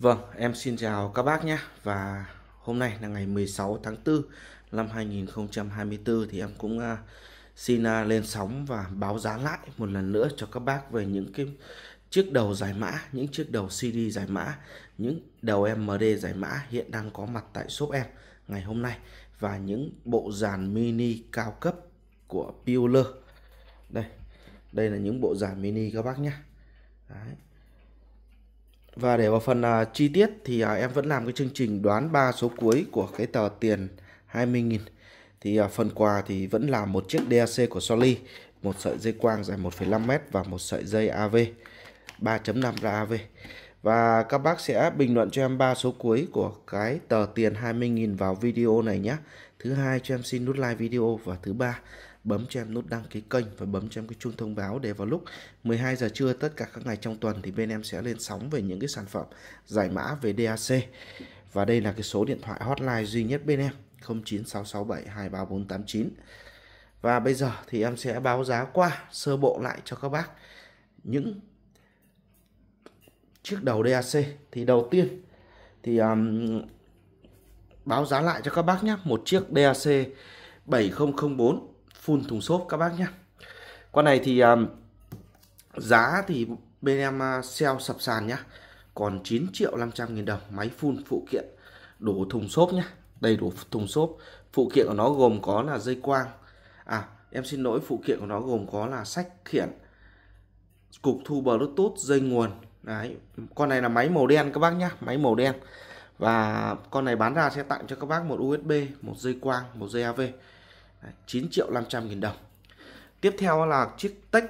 Vâng, em xin chào các bác nhé và hôm nay là ngày 16 tháng 4 năm 2024 thì em cũng uh, xin uh, lên sóng và báo giá lại một lần nữa cho các bác về những cái chiếc đầu giải mã, những chiếc đầu CD giải mã, những đầu MD giải mã hiện đang có mặt tại shop em ngày hôm nay và những bộ dàn mini cao cấp của Bueller. Đây, đây là những bộ dàn mini các bác nhé. Đấy và để vào phần uh, chi tiết thì uh, em vẫn làm cái chương trình đoán ba số cuối của cái tờ tiền 20.000 Thì uh, phần quà thì vẫn là một chiếc DAC của Soli một sợi dây quang dài 1,5m và một sợi dây AV 3.5 ra AV và các bác sẽ bình luận cho em ba số cuối của cái tờ tiền 20.000 vào video này nhé. Thứ hai cho em xin nút like video và thứ ba bấm cho em nút đăng ký kênh và bấm cho em cái chuông thông báo để vào lúc 12 giờ trưa tất cả các ngày trong tuần thì bên em sẽ lên sóng về những cái sản phẩm giải mã về DAC. Và đây là cái số điện thoại hotline duy nhất bên em 0966723489. Và bây giờ thì em sẽ báo giá qua sơ bộ lại cho các bác những chiếc đầu DAC thì đầu tiên thì um, báo giá lại cho các bác nhé một chiếc DAC 7004 full thùng xốp các bác nhé con này thì um, giá thì bên em à, sale sập sàn nhá còn 9 triệu 500 nghìn đồng máy phun phụ kiện đủ thùng xốp nhá đầy đủ thùng xốp phụ kiện của nó gồm có là dây quang à em xin lỗi phụ kiện của nó gồm có là sách khiển cục thu bluetooth dây nguồn đấy con này là máy màu đen các bác nhá máy màu đen và con này bán ra sẽ tặng cho các bác một USB một dây quang một dây AV Đấy, 9 triệu 500 nghìn đồng tiếp theo là chiếc tech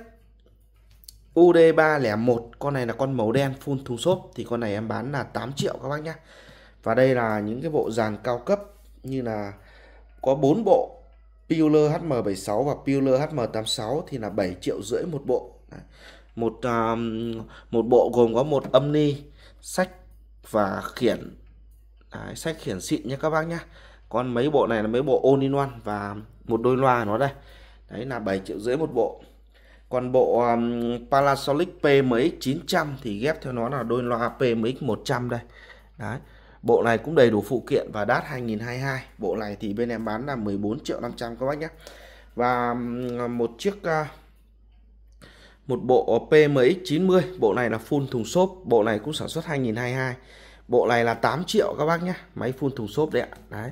UD301 con này là con màu đen full thùng xốp thì con này em bán là 8 triệu các bác nhé và đây là những cái bộ dàn cao cấp như là có 4 bộ Peeler HM76 và Peeler HM86 thì là 7 triệu rưỡi một bộ một um, một bộ gồm có một âm ni sách và khiển Đấy, sách khiển xịn nhé các bác nhé còn mấy bộ này là mấy bộ all in one và một đôi loa nó đây đấy là 7 triệu rưỡi một bộ còn bộ um, Panasonic PMX 900 thì ghép theo nó là đôi loa PMX 100 đây đấy bộ này cũng đầy đủ phụ kiện và đát 2022 bộ này thì bên em bán là 14 triệu 500 các bác nhé và um, một chiếc uh, một bộ PMX 90 bộ này là full thùng xốp bộ này cũng sản xuất 2022 bộ này là 8 triệu các bác nhé máy full thùng xốp đấy ạ đấy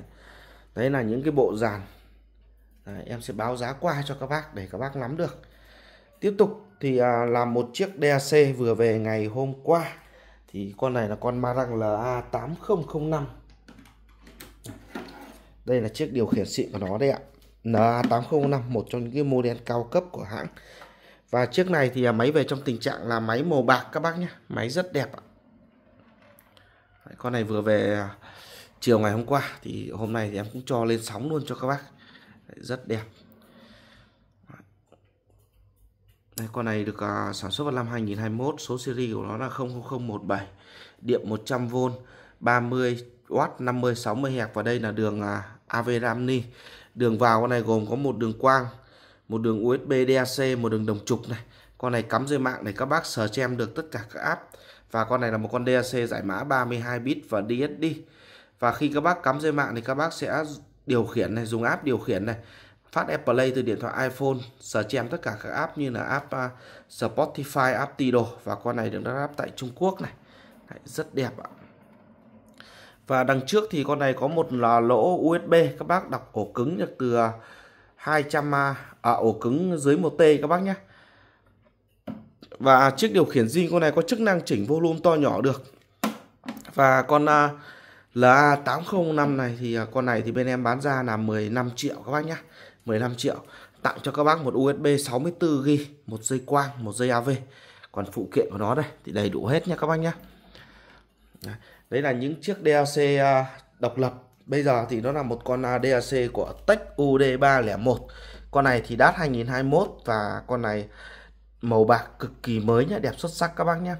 đấy là những cái bộ dàn đấy, em sẽ báo giá qua cho các bác để các bác nắm được tiếp tục thì à, là một chiếc DAC vừa về ngày hôm qua thì con này là con Marang LA8005 đây là chiếc điều khiển xịn của nó đây ạ LA8005 một trong những cái model cao cấp của hãng và chiếc này thì à, máy về trong tình trạng là máy màu bạc các bác nhé máy rất đẹp ạ con này vừa về à, chiều ngày hôm qua thì hôm nay thì em cũng cho lên sóng luôn cho các bác rất đẹp Đây, con này được uh, sản xuất vào năm 2021 số series của nó là 00017 điện 100V 30W 50 60 Hz và đây là đường uh, à, AV Ramni đường vào con này gồm có một đường quang một đường USB DAC một đường đồng trục này con này cắm dây mạng để các bác sờ xem được tất cả các app và con này là một con DAC giải mã 32 bit và DSD và khi các bác cắm dây mạng thì các bác sẽ điều khiển này dùng app điều khiển này phát App Play từ điện thoại iPhone search em tất cả các app như là app uh, Spotify, app Tidal và con này được lắp tại Trung Quốc này Đấy, rất đẹp ạ và đằng trước thì con này có một là lỗ USB các bác đọc ổ cứng được từ 200 à, à, à, ổ cứng dưới 1T các bác nhé và chiếc điều khiển zin con này có chức năng chỉnh volume to nhỏ được và con uh, LA805 này thì à, con này thì bên em bán ra là 15 triệu các bác nhé 15 triệu Tặng cho các bác một USB 64GB một dây quang, một dây AV Còn phụ kiện của nó đây thì đầy đủ hết nha các bác nhá. Đấy là những chiếc dac à, độc lập Bây giờ thì nó là một con à, dac của Tech UD301 Con này thì đát 2021 và con này màu bạc cực kỳ mới nhá, đẹp xuất sắc các bác nhá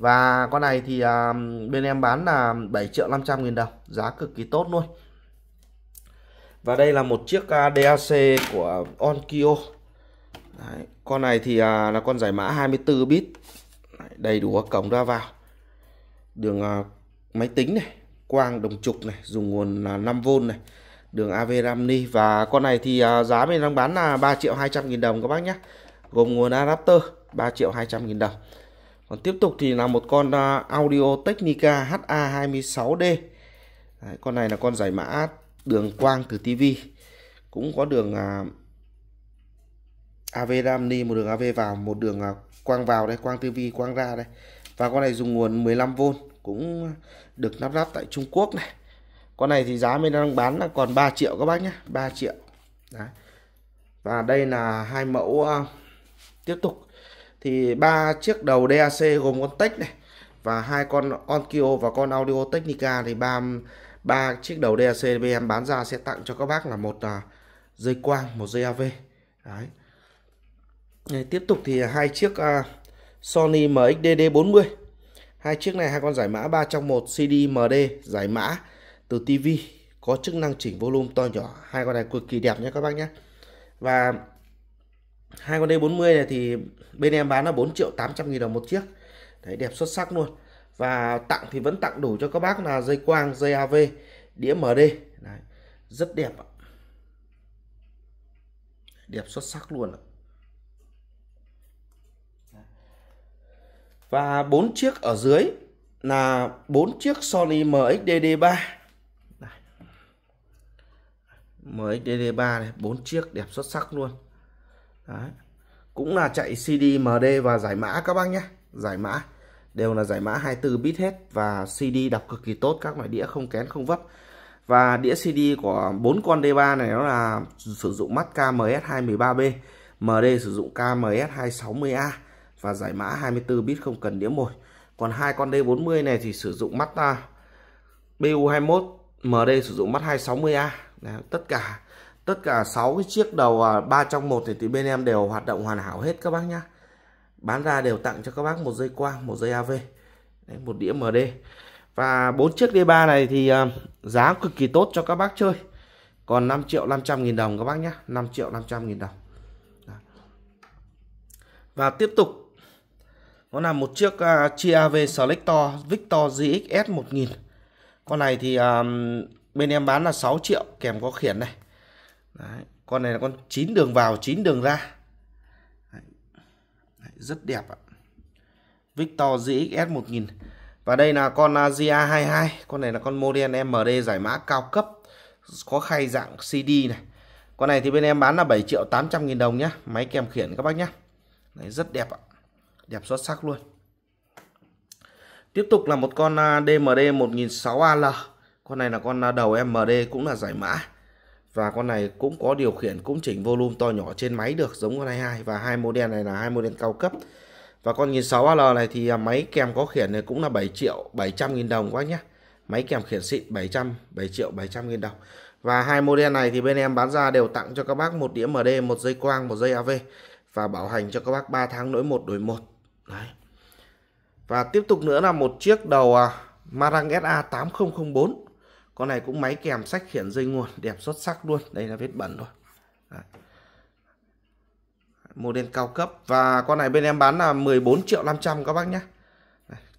và con này thì à, bên em bán là 7 triệu 500 nghìn đồng giá cực kỳ tốt luôn và đây là một chiếc à, DAC của Onkyo Đấy, con này thì à, là con giải mã 24 bit đầy đủ cổng ra vào đường máy tính này quang đồng trục này dùng nguồn là 5V này đường AV Ramni và con này thì giá mình đang bán là 3 triệu 200 nghìn đồng các bác nhé gồm nguồn adapter 3 triệu 200 nghìn đồng còn tiếp tục thì là một con à, Audio Technica HA26D Đấy, con này là con giải mã đường quang từ TV cũng có đường à, AV ramni một đường AV vào một đường à, quang vào đây quang TV quang ra đây và con này dùng nguồn 15V cũng được lắp ráp tại Trung Quốc này con này thì giá mình đang bán là còn 3 triệu các bác nhé 3 triệu Đấy. và đây là hai mẫu uh, tiếp tục thì ba chiếc đầu DAC gồm con Tech này và hai con Onkyo và con Audio Technica thì ba ba chiếc đầu DAC em bán ra sẽ tặng cho các bác là một à, dây quang, một dây AV. Đấy. Này, tiếp tục thì hai chiếc à, Sony MXDD40. Hai chiếc này hai con giải mã 3 trong 1 md giải mã từ TV có chức năng chỉnh volume to nhỏ. Hai con này cực kỳ đẹp nhé các bác nhé. Và hai con D40 này thì bên em bán là 4 triệu 800 nghìn đồng một chiếc đấy đẹp xuất sắc luôn và tặng thì vẫn tặng đủ cho các bác là dây quang dây AV đĩa MD đấy, rất đẹp ạ đẹp xuất sắc luôn ạ và bốn chiếc ở dưới là bốn chiếc Sony MXDD3 MXDD3 này bốn chiếc đẹp xuất sắc luôn đấy cũng là chạy CD MD và giải mã các bác nhé giải mã đều là giải mã 24 bit hết và CD đọc cực kỳ tốt các loại đĩa không kén không vấp và đĩa CD của bốn con D3 này nó là sử dụng mắt KMS 213B MD sử dụng KMS 260A và giải mã 24 bit không cần đĩa mồi còn hai con D40 này thì sử dụng mắt à, BU21 MD sử dụng mắt 260A Đấy, tất cả tất cả 6 cái chiếc đầu à, 3 trong một thì, thì bên em đều hoạt động hoàn hảo hết các bác nhá bán ra đều tặng cho các bác một dây quang một dây AV một đĩa MD và bốn chiếc D3 này thì à, giá cực kỳ tốt cho các bác chơi còn 5 triệu 500 nghìn đồng các bác nhá 5 triệu 500 nghìn đồng và tiếp tục nó là một chiếc uh, Chia AV Selector Victor GXS 1000 con này thì um, bên em bán là 6 triệu kèm có khiển này Đấy. Con này là con 9 đường vào 9 đường ra Đấy. Đấy, Rất đẹp ạ Victor GXS 1000 Và đây là con à, GA22 Con này là con model MD giải mã cao cấp Có khay dạng CD này Con này thì bên em bán là 7 triệu 800 nghìn đồng nhé Máy kèm khiển các bác nhé Đấy, Rất đẹp ạ Đẹp xuất sắc luôn Tiếp tục là một con DMD à, 1006AL Con này là con à, đầu MD cũng là giải mã và con này cũng có điều khiển cũng chỉnh volume to nhỏ trên máy được giống con 22 và hai model này là hai model cao cấp và con nhìn 1006L này thì à, máy kèm có khiển này cũng là 7 triệu 700 nghìn đồng quá nhé máy kèm khiển xịn 700 7 triệu 700 nghìn đồng và hai model này thì bên em bán ra đều tặng cho các bác một đĩa MD một dây quang một dây AV và bảo hành cho các bác 3 tháng nỗi một đổi một Đấy. và tiếp tục nữa là một chiếc đầu à, Marang SA 8004 con này cũng máy kèm sách khiển dây nguồn đẹp xuất sắc luôn đây là vết bẩn rồi Đấy. model cao cấp và con này bên em bán là 14 triệu 500 các bác nhé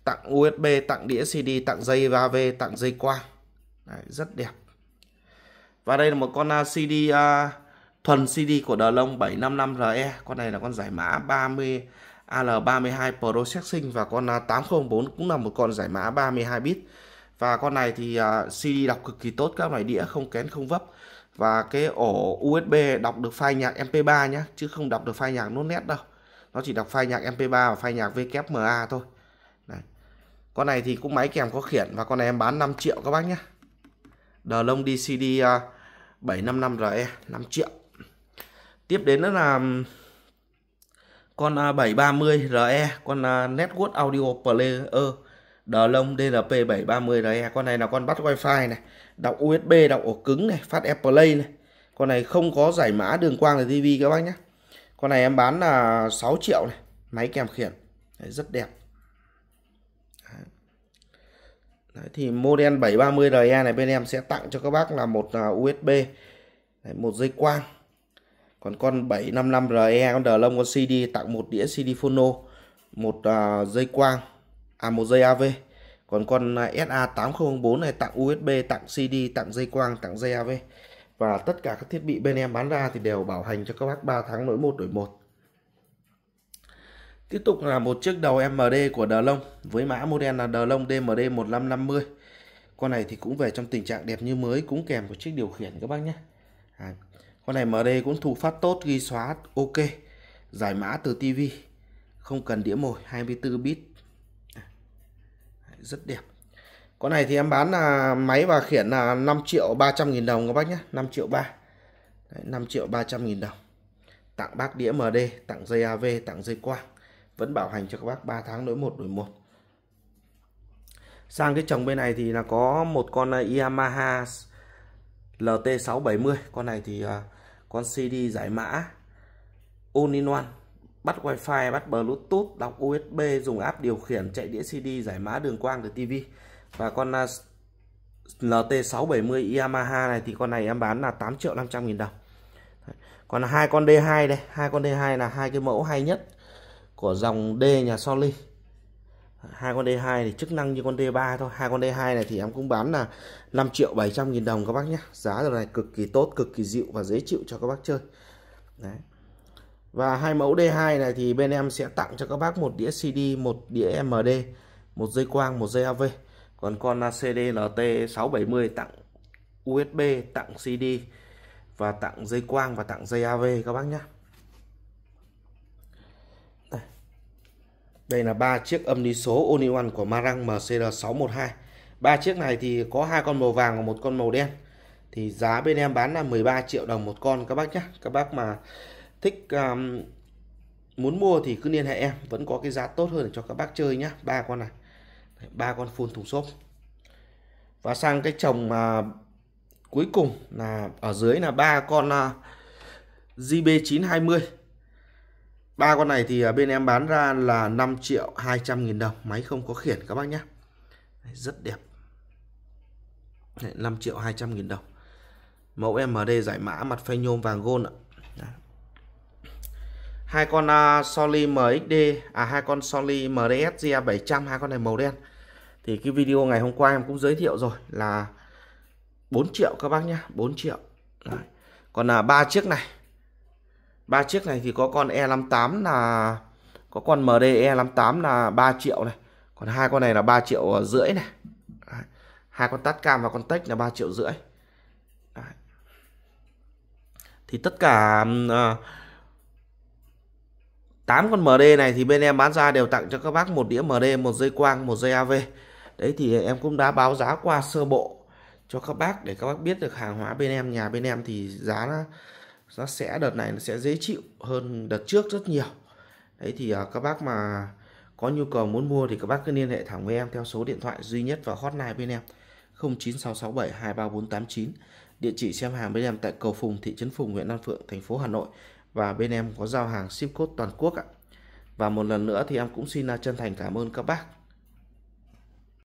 tặng USB tặng đĩa CD tặng dây 3V tặng dây quang Đấy, rất đẹp và đây là một con CD à, uh, à, thuần CD của đờ Dlong 755RE con này là con giải mã 30 AL32 Pro Sexing và con 804 à, cũng là một con giải mã 32 bit và con này thì à, CD đọc cực kỳ tốt các loại đĩa không kén không vấp và cái ổ USB đọc được file nhạc MP3 nhé chứ không đọc được file nhạc nốt nét đâu nó chỉ đọc file nhạc MP3 và file nhạc WMA thôi Đấy. con này thì cũng máy kèm có khiển và con này em bán 5 triệu các bác nhé đờ lông DCD uh, 755 RE 5 triệu tiếp đến đó là con uh, 730 RE con à, Network Audio Player đờ lông DLP730 đấy con này là con bắt wifi này đọc USB đọc ổ cứng này phát AirPlay này con này không có giải mã đường quang là TV các bác nhé con này em bán là 6 triệu này máy kèm khiển đấy, rất đẹp đấy. Đấy, thì model 730 RE này bên em sẽ tặng cho các bác là một à, USB đấy, một dây quang còn con 755 RE con đờ lông con CD tặng một đĩa CD phono một uh, dây quang à một dây AV còn con à, SA8004 này tặng USB tặng CD tặng dây quang tặng dây AV và tất cả các thiết bị bên em bán ra thì đều bảo hành cho các bác 3 tháng nối 1 đổi 1 Tiếp tục là một chiếc đầu MD của Đờ long với mã model là Đờ Lông DMD 1550. Con này thì cũng về trong tình trạng đẹp như mới cũng kèm một chiếc điều khiển các bác nhé. À, con này MD cũng thu phát tốt, ghi xóa ok. Giải mã từ TV, không cần đĩa mồi 24 bit rất đẹp con này thì em bán là máy và khiển là 5 triệu 300 nghìn đồng các bác nhé 5 triệu 3 Đấy, 5 triệu 300 nghìn đồng tặng bác đĩa MD tặng dây AV tặng dây quang vẫn bảo hành cho các bác 3 tháng đổi một đổi một sang cái chồng bên này thì là có một con à, Yamaha LT670 con này thì à, con CD giải mã all in one bắt wifi bắt bluetooth đọc usb dùng app điều khiển chạy đĩa cd giải mã đường quang từ tivi và con à, LT670 Yamaha này thì con này em bán là 8 triệu 500 nghìn đồng còn hai con D2 đây hai con D2 là hai cái mẫu hay nhất của dòng D nhà Sony hai con D2 thì chức năng như con D3 thôi hai con D2 này thì em cũng bán là 5 triệu 700 nghìn đồng các bác nhé giá rồi này cực kỳ tốt cực kỳ dịu và dễ chịu cho các bác chơi đấy và hai mẫu D2 này thì bên em sẽ tặng cho các bác một đĩa CD một đĩa MD một dây quang một dây AV còn con CDLT 670 tặng USB tặng CD và tặng dây quang và tặng dây AV các bác nhé Đây là ba chiếc âm lý số Oniwan của Marang MCR612. Ba chiếc này thì có hai con màu vàng và một con màu đen. Thì giá bên em bán là 13 triệu đồng một con các bác nhé. Các bác mà thích um, muốn mua thì cứ liên hệ em vẫn có cái giá tốt hơn để cho các bác chơi nhá ba con này ba con full thùng xốp và sang cái chồng mà uh, cuối cùng là ở dưới là ba con uh, à, JB920 ba con này thì à, bên em bán ra là 5 triệu 200 nghìn đồng máy không có khiển các bác nhé rất đẹp Đấy, 5 triệu 200 nghìn đồng mẫu MD giải mã mặt phay nhôm vàng gold ạ hai con uh, à, Soli MXD à hai con Soli MDS GA 700 hai con này màu đen thì cái video ngày hôm qua em cũng giới thiệu rồi là 4 triệu các bác nhá 4 triệu Đấy. còn là ba chiếc này ba chiếc này thì có con E58 là có con MD E58 là 3 triệu này còn hai con này là 3 triệu rưỡi này Đấy. hai con tát cam và con tech là 3 triệu rưỡi Đấy. thì tất cả uh, 8 con MD này thì bên em bán ra đều tặng cho các bác một đĩa MD, một dây quang, một dây AV. Đấy thì em cũng đã báo giá qua sơ bộ cho các bác để các bác biết được hàng hóa bên em, nhà bên em thì giá nó, nó sẽ đợt này nó sẽ dễ chịu hơn đợt trước rất nhiều. Đấy thì à, các bác mà có nhu cầu muốn mua thì các bác cứ liên hệ thẳng với em theo số điện thoại duy nhất và hotline bên em 0966723489. Địa chỉ xem hàng bên em tại cầu Phùng, thị trấn Phùng, huyện Đan Phượng, thành phố Hà Nội và bên em có giao hàng ship code toàn quốc ạ. Và một lần nữa thì em cũng xin à, chân thành cảm ơn các bác